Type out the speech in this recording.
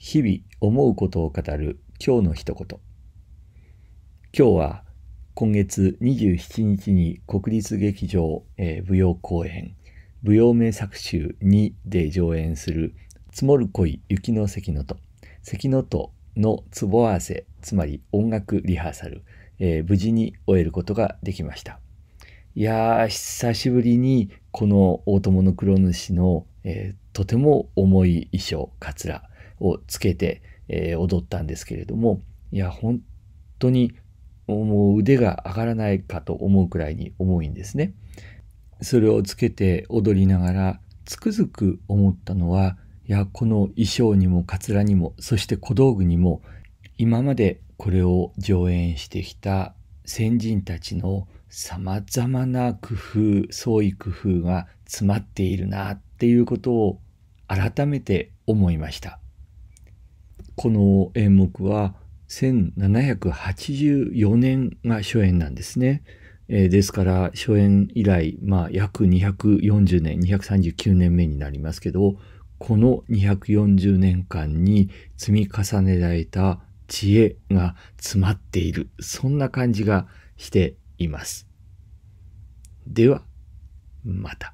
日々思うことを語る今日の一言今日は今月27日に国立劇場、えー、舞踊公演舞踊名作集2で上演する積もる恋雪の関のと関のとのつぼ合わせつまり音楽リハーサル、えー、無事に終えることができましたいやー久しぶりにこの大友の黒主の、えー、とても重い衣装かつらをつけて、えー、踊ったんですけれども、いや、本当にもう腕が上がらないかと思うくらいに重いんですね。それをつけて踊りながら、つくづく思ったのは、いや、この衣装にもかつらにも、そして小道具にも、今までこれを上演してきた先人たちの様々な工夫創意工夫が詰まっているなっていうことを改めて思いました。この演目は1784年が初演なんですね。えー、ですから初演以来、まあ、約240年239年目になりますけどこの240年間に積み重ねられた知恵が詰まっているそんな感じがしています。ではまた。